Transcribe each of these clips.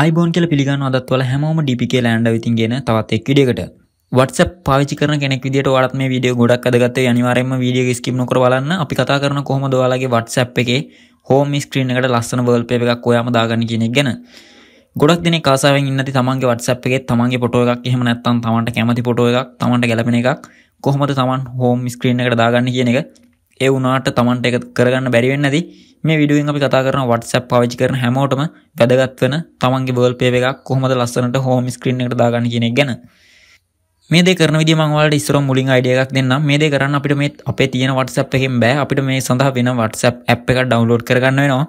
අයිබෝන් කියල පිළිගන්න අදත් වල හැමෝම ඩිපිකේ ලෑන්ඩ විතින් ගෙන තවත් එක් විඩියකට වටස පාචි කරන කෙනෙක් විදිට වලත් මේ විඩිය ගොඩක් අදගත්ත අනිවාරෙන්ම විඩිය ස්කිම් නොකර වලන්න අපි කතා කරන කොහොමද වලගේ වටසැප් එකේ හෝම ස්ක්‍රීන් එකට ලස්සන වල් පේ එකක් ඔයාම දාගන්න කෙනෙක් ගැන ගොඩක් දෙන කාසාවෙන් ඉන්නති තමන්ගේ වටසැප් එකේ තමන්ගේ පොටෝ එකක් එහෙම නැත්තම් තමන්ට කැමති පොටෝ එකක් තමන්ට ගැලපෙන එකක් කොහොමද තමන් හෝම් ස්ක්‍රීන් එකට දාගන්න කියන එක ඒ වුණට තමන්ට එක කරගන්න බැරිවෙන්නද මේ විඩුවෙන් අපි කතා කරන වටසප් පාවිචි කරන හැමෝටම වැදගත්වන තමන්ගේ බල් පේ එකක් කොහොමද ලස්සනට හෝම ස්ක්‍රීන්ට දාගන්න කියෙනෙ ගැන මේ දෙකරන විදිමංවලට ඉස්සර මුලින් අඩියක් දෙන්න මේ දෙ කරන්න අපිට මේ අපේ තියෙන වටසප් එකෙන් බෑ අපිට මේ සඳහා වෙන වටසප් ඇ් එක ඩවන්ලෝඩ් කරගන්න වෙනවා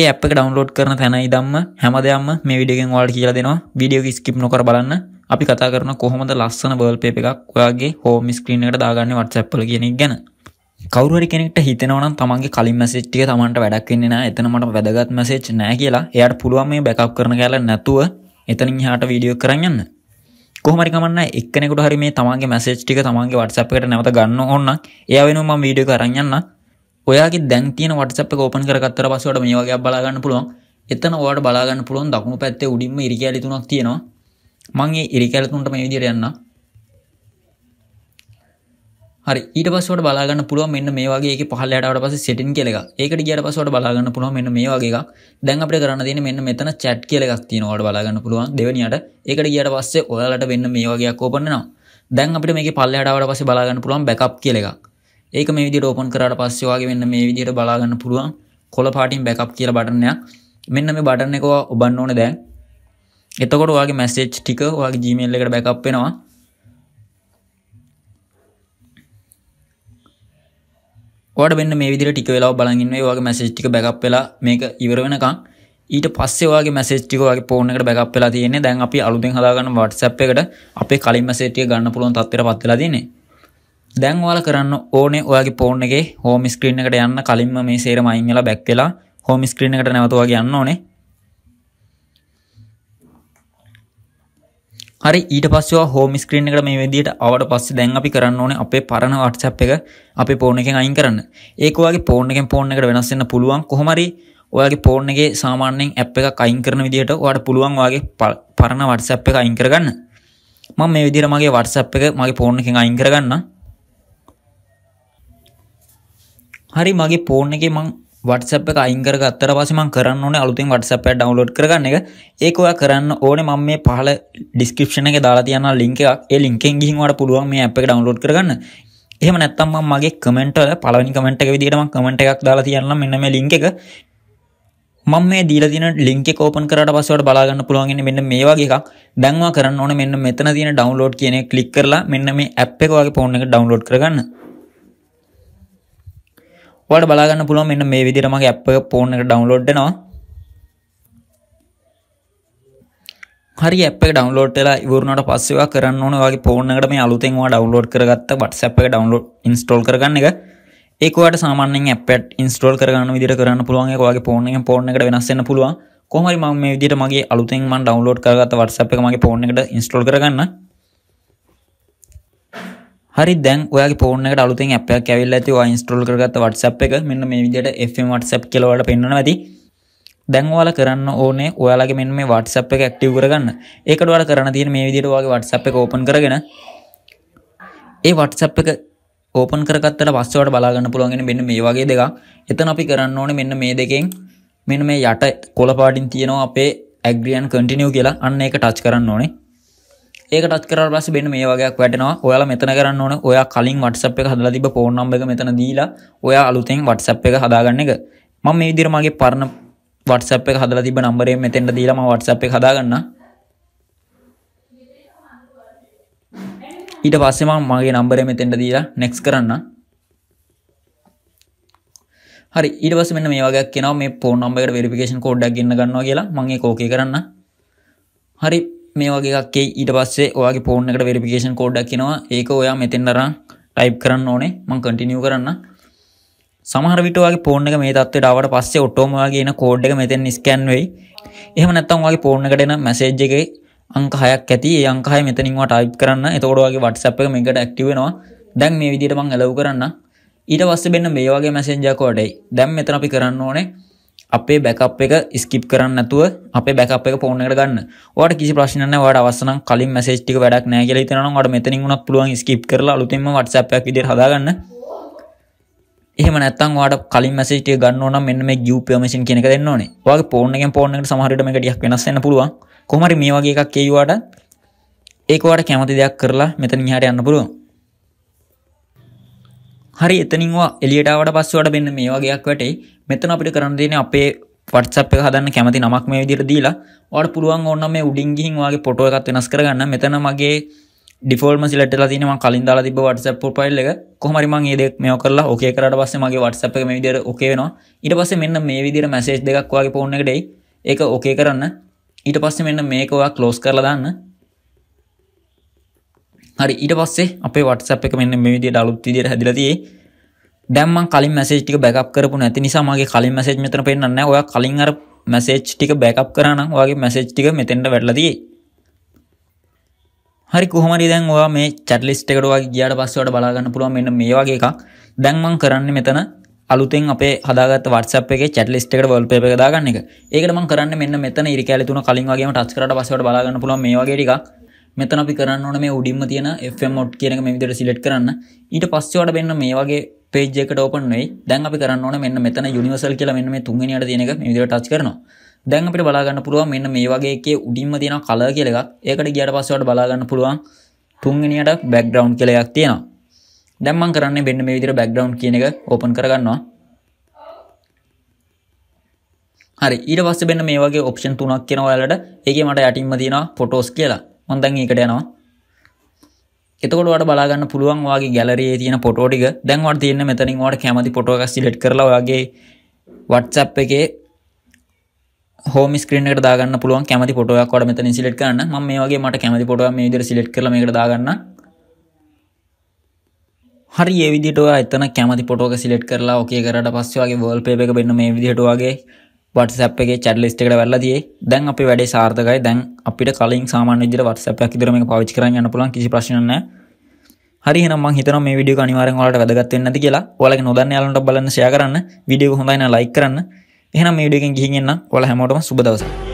ඒ අප එක ඩවන්ලෝඩ් කරන තැනයි දම්ම හැමදයම මේ විඩියගෙන් වාල් කියලා දෙෙනවා විඩියෝ ස්කිප් නොකර බලන්න අපි කතා කරන කොහොමද ලස්සන බල් පේ එකක් ඔයාගේ හෝම ස්ක්‍රීනකට දාගන්න වටසැප්පල කියෙනෙක් ගැන කවරුවරි කෙනෙක්ට හිතනවන තමන්ගේ කලින් මැසිච්ටික තමන්ට වැඩක් වෙන්නේ නෑ එතන මට වැදගත් මැසේච් නෑ කියලා එයට පුළුවන් මේ බැකප් කරන කැල නැතුව එතනින් හාට වීඩියෝ කරන්න කොහමරිකමන්න එක්නෙකුට හරි මේ තමන්ගේ මැසේච් ටික තමන්ගේ වටසප්කට නැවත ගන්න ඕන්න එය වෙනුම වීඩියෝ කරන්න ඔයාගේ දැන් තියෙන වටසප් කෝපන් කරගත්තර පසුවට මේ වගේ බලාගන්න පුළුවන් එතන ඔයාට බලාගන්න පුළුවන් දකුණු පැත්තේ උඩින්ම ඉරිකැලිතුනක් තියෙනවා මංගේ ඉරිකැලතුන්ට මේ විදිර යන්නා හරි ඊට පස්සට බලාගන්න පුළුව මෙන්න මේ වගේ පහල් යට පස සිටින් කෙලෙක ඒකට ගියට පසට බලාගන්න පුළුව මෙන්න මේ වගේ දැන් අපට කරන්න දෙන මෙන්න මෙතන චැට් කෙලෙක් තිනවට බලාගන්න පුළුවන් දෙවනියට ඒකට ගියට පස්සේ ඔයාලට වෙන්න මේ වගේයක් ඕපන්නවා දැන් අපට මේ පල්ල හටාවට පස බලාගන්න පුළුවන් බැකප් කෙලෙක් ඒක මේ විදි රෝපන් කරට පස්සවාගේ වෙන්න මේ විදියට බලාගන්න පුළුවන් කොල පාටින් බැකප් කියල බටනයක් මෙන්න මේ බටන එක ඔබන්න ඕන දැන් එතකොට වගේ මැසේච් ටික වගේ ජීමල්ලකට බැකප් වෙනවා ඕට බෙන්න්න මේ විදිර ටික වෙලා බලගන්න වගේ මැසේ්ටික බැක් වෙලා මේක ඉවර වෙනකං ඊට පස්සේවාගේ මැසේ්ටිකගේ පෝනකට බැක් වෙලා තියන්නේ දැන් අපි අලුදෙන් හදාගන්න වටසැප් එකට අපේ කලින් මැසේටිය ගන්න පුළුවන් තත්වර පත්වෙලා තින්නේ දැන්වාල කරන්න ඕනේ ඔයාගේ පෝර්නගේ හෝමිස්ක්‍රීනකට යන්න කලින්ම මේ සේරමයිංගලා බැක්වෙලා හෝමිස්ක්‍රීනකට නැවතුවා ගන්න ඕනේ හරි ඊට පස්සව හෝම ස්ක්‍රීන් එකට මේ විදිහට ආවට පස්සේ දැන් අපි කරන්න ඕනේ අපේ පරණ WhatsApp එක අපේ ෆෝන් එකෙන් අයින් කරන්න. ඒක ඔයාගේ ෆෝන් එකෙන් ෆෝන් එකට වෙනස් වෙන්න පුළුවන්. කොහොම හරි ඔයාගේ ෆෝන් එකේ සාමාන්‍යයෙන් app එකක් අයින් කරන විදිහට ඔයාට පුළුවන් ඔයාගේ පරණ WhatsApp එක අයින් කරගන්න. මම මේ විදිහට මගේ WhatsApp එක මගේ ෆෝන් එකෙන් අයින් කරගන්නම්. හරි මගේ ෆෝන් එකේ මං වටසප් එක අයිංකර ගත්තර පසම කරන්න අලුතින් වටසප ඩවලෝඩ් කරගන්න එක ඒකවා කරන්න ඕන මම මේ පහල ඩිස්කපෂන එක දාලා තියන්න ලින්ක එකක් ලින්කෙන් ගිහිවට පුළුවන් මේ අප එක ඩවලෝඩ් කරගන්න එහම නැත්තම් මගේ කමෙන්ටල පලවනි කමෙන්ට් එක විදිටම කමෙන්ට් එකක් දාලා තියන්න මෙන්න මේ ලින්ක එක මම මේ දීලා තියෙන ලින්ක් එක ඕපන් කරාට පස්සේවට බලා ගන්න පුළුවන් මෙන්න මේ වගේ එකක් දැන්වා කරන්න ඕනේ මෙන්න මෙතන තියෙන ඩවුන්ලෝඩ් කියන එක ක්ලික් කරලා මෙන්න මේ ඇප් එක වගේ ෆෝන් එක ඩවුන්ලෝඩ් කරගන්න ඔයාලට බලාගන්න පුළුවන් මෙන්න මේ විදිහට මගේ ඇප් එක ෆෝන් එකට ඩවුන්ලෝඩ් වෙනවා. හරි ඇප් එක ඩවුන්ලෝඩ් වෙලා ඉවරුනට පස්සේ ඔයා කරන්න ඕනේ ඔයාගේ ෆෝන් එකට මේ අලුතෙන් ඔයා ඩවුන්ලෝඩ් කරගත්ත WhatsApp එක ඩවුන්ලෝඩ් ඉන්ස්ටෝල් කරගන්න එක. ඒක ඔයාට සාමාන්‍යයෙන් ඇප් එක ඉන්ස්ටෝල් කරගන්න විදිහට කරන්න පුළුවන් ඒක ඔයාගේ ෆෝන් එකෙන් ෆෝන් එකට වෙනස් වෙන්න පුළුවන්. කොහොම හරි මම මේ විදිහට මගේ අලුතෙන් මම ඩවුන්ලෝඩ් කරගත්ත WhatsApp එක මගේ ෆෝන් එකට ඉන්ස්ටෝල් කරගන්න. හරි දැන් ඔයාගේ ෆෝන් එකට අලුතෙන් app එකක් ඇවිල්ලා ඇති ඔයා install කරගත්ත WhatsApp එක මෙන්න මේ විදිහට FM WhatsApp කියලා ඔයාලට පෙන්වනවා ඇති දැන් ඔයාලා කරන්න ඕනේ ඔයාලගේ මෙන්න මේ WhatsApp එක active කරගන්න ඒකට ඔයාලා කරන්න තියෙන මේ විදිහට ඔයාගේ WhatsApp එක open කරගෙන ඒ WhatsApp එක open කරගත්තට පස්සේ ඔයාලට බලා ගන්න පුළුවන් වෙන මෙන්න මේ වගේ දෙකක් එතන අපි කරන්න ඕනේ මෙන්න මේ දෙකෙන් මෙන්න මේ යට කොළ පාටින් තියෙනවා අපේ agree and continue කියලා අන්න ඒක touch කරන්න ඕනේ ඒකටත් කර පස බෙන් මේ වගේයක් වැටනවා ඔයාල මෙතන කරන්න ඕන ඔයා කලින් වටසප් එක හදලා තිබ ෆෝන් එක මෙතන දීලා ඔයා අලුතෙන් වටසප් එක හදාගන්න එක මම මේ විදිහට මගේ පරණ වටසප් එක හදලා තිබ නම්බරේ මෙතෙන්ට දීලා මම වටසප් එක හදාගන්න ඊට පස්සේ මම මගේ නම්බරේ මෙතෙන්ට දීලා නෙක්ස් කරන්න හරි ඊට පස්සේ මෙන්න මේ වගේයක් කියනවා මේ ෆෝන් නම්බර් එකට වෙරිෆිකේෂන් කෝඩ් එකක් ගන්න ගන්නවා කියලා මම ඒක ඕකේ කරන්න හරි මේ වගේක්ේ ඊට පස්සේ ඔයාගේ ෆෝර්නකට වෙරිපිකේෂන් කෝඩ්ඩක් කියෙනවා ඒක ඔයා මෙතෙන්දරම් ටයිප් කරන්න ඕනේ මං කටිනිය කරන්න සමහර විටවාගේ පෝර්න එක මේ තත්වට අවට පස්සේ ඔටෝමවාගේන කෝඩ් එක මෙතෙන් ස්කැන් වෙයි එහම නැත්තම් වගේ පෝර්ණකටන මැසේජ් එක අංක හයක් ඇති අංකහය මෙතනින්වා ටයිප් කරන්න එතෝඩවාගේ වටසප් එක මේකට ඇක්ටිවෙනවා දැන් මේ විදිට මං ඇලව් කරන්න ඊට පස්ස බෙන්න්න මේ වගේ මැසෙන්ජකෝඩයි දැම් මෙතන අපි කරන්න ඕනේ අපේ බැකප් එක ස්කිප් කරන්න නැතුව අපේ බැකප් එක ෆෝන් එකට ගන්න. ඔයාලට කිසි ප්‍රශ්නයක් නැහැ. ඔයාලට අවශ්‍ය නම් කලින් මැසේජ් ටික වැඩක් නැහැ කියලා හිතනවා නම් ඔයාලට මෙතනින් උනත් පුළුවන් ස්කිප් කරලා අලුතින්ම WhatsApp එකක් විදියට හදාගන්න. එහෙම නැත්නම් ඔයාලට කලින් මැසේජ් ටික ගන්න ඕන නම් මෙන්න මේ give permission කියන එක දෙන්න ඕනේ. ඔයාගේ ෆෝන් එකෙන් ෆෝන් එකට සමහර විට මේක ටිකක් වෙනස් වෙන්න පුළුවන්. කොහොම හරි මේ වගේ එකක් කියුවාට ඒක ඔයාලට කැමති දෙයක් කරලා මෙතනින් එහාට යන්න පුළුවන්. හරි එතනින්වා එලියටාවට පස්සුවට බෙන්න්න මේ වගේයක් වැටේ මෙතන අපිට කරන්න දෙන අපේ පට්සප් හදන්න කැමති නමක් මේ විදිර දීලා වට පුළුවන් ඔන්න මේ උඩින්ගිහින් වගේ පොටුව එකත් වෙනස් කරගන්න මෙතන මගේ ඩිෆෝල්ම සිලට තිනම කලින් දාලා තිබ වටස පොපයිල් එක කොහමරිම ඒදෙක් මේ කරලා ඕකේ කරට පස්ස මගේ වටසප් එක මේ විදිර ඕකේනවා ඊට පස්ස මෙන්න මේ විදිර මැසේජ් දෙකක් වගේ පෝන්න එකටයි ඒක ඕකේ කරන්න ඊට පස්ස මෙන්න මේකවා කලෝස් කරලා දාන්න හරි ඊට පස්සේ අපේ WhatsApp එක මෙන්න මේ විදිහට අලුත් විදිහට හැදිලා තියෙන්නේ. දැන් මම කලින් මැසේජ් ටික බෑකප් කරපු නැති නිසා මගේ කලින් මැසේජ් මෙතන පෙන්නන්නේ නැහැ. ඔයා කලින් අර මැසේජ් ටික බෑකප් කරා නම් ඔයාගේ මැසේජ් ටික මෙතෙන්ට වැටලා තියෙන්නේ. හරි කොහමරි දැන් ඔයා මේ චැටලිස්ට් එකට ඔයා ගියාට පස්සේ ඔයාට බලා ගන්න පුළුවන් මෙන්න මේ වගේ එකක්. දැන් මම කරන්නේ මෙතන අලුතෙන් අපේ හදාගත්ත WhatsApp එකේ චැටලිස්ට් එකට වෝල්පේපර් එක දාගන්න එක. ඒකට මම කරන්නේ මෙන්න මෙතන ඉරි කැලේ තුන කලින් වගේම ටච් කරාට පස්සේ ඔයාට බලා ගන්න පුළුවන් මේ වගේ ටිකක්. මෙතන අපි කරන්න ඕන මේ උඩින්ම තියෙන Fමොට් කියන මේ විදිහට සිලෙක්ට් කරන්න. ඊට පස්සේ ඔයාලට මෙන්න මේ වගේ page එකකට open වෙයි. දැන් අපි කරන්න ඕන මෙන්න මෙතන universal කියලා මෙන්න මේ තුන්වෙනියට තියෙන එක මේ විදිහට touch කරනවා. දැන් අපිට බලා ගන්න පුළුවන් මෙන්න මේ වගේ එකේ උඩින්ම තියෙන color කියලා එකක්. ඒකට ගියාට පස්සේ ඔයාලට බලා ගන්න පුළුවන් තුන්වෙනියට background කියලා එකක් තියෙනවා. දැන් මම කරන්නේ මෙන්න මේ විදිහට background කියන එක open කරගන්නවා. හරි ඊට පස්සේ මෙන්න මේ වගේ ඔප්ෂන් තුනක් කියන ඔයාලට ඒකේ මට යටින්ම තියෙනවා ෆොටෝස් කියලා. මොන්දන් ඒකට යනවා එතකොට බලාගන්න පුළුවන් වගේ ගැලරේ තියෙන පොටෝටික දැන්වට තියන්න මෙතනින් වාට කැමති පොටෝකස් ලට් කරලාගේ වට්සප් එකේ හෝම ස්ක්‍රීනට දාගන්න පුළුවන් කැමති පොටයක් කොට මෙතන සිලට් කරන්න ම මේ වගේ මට කැමති පොටුව මේ විදිර සිලට් කරම එකට දාගන්න හරි ඒ විදිට එතන කැමති පොටෝක සිලට් කරලා ඕකේ කරට පස්සේ වගේ වෝල් පේක බෙන්න මේ විදිහට වගේ WhatsApp එකේ chat list එකට වැල්ලා තියෙයි. දැන් අපේ වැඩේ සාර්ථකයි. දැන් අපිට කලින් සාමාන්‍ය විදිහට WhatsApp එකක් විතර මේක පාවිච්චි කරන්න යන්න පුළුවන් කිසි ප්‍රශ්නයක් නැහැ. හරි එහෙනම් මම හිතනවා මේ වීඩියෝ එක අනිවාර්යෙන් ඔයාලට වැදගත් වෙන්න ඇති කියලා. ඔයාලගේ නොදන්න යාළුවන්ට බලන්න ෂෙයා කරන්න. වීඩියෝ එක හොඳයි නම් ලයික් කරන්න. එහෙනම් මේ වීඩියෝ එකෙන් ගිහින් එන්න. ඔයාලා හැමෝටම සුබ දවසක්.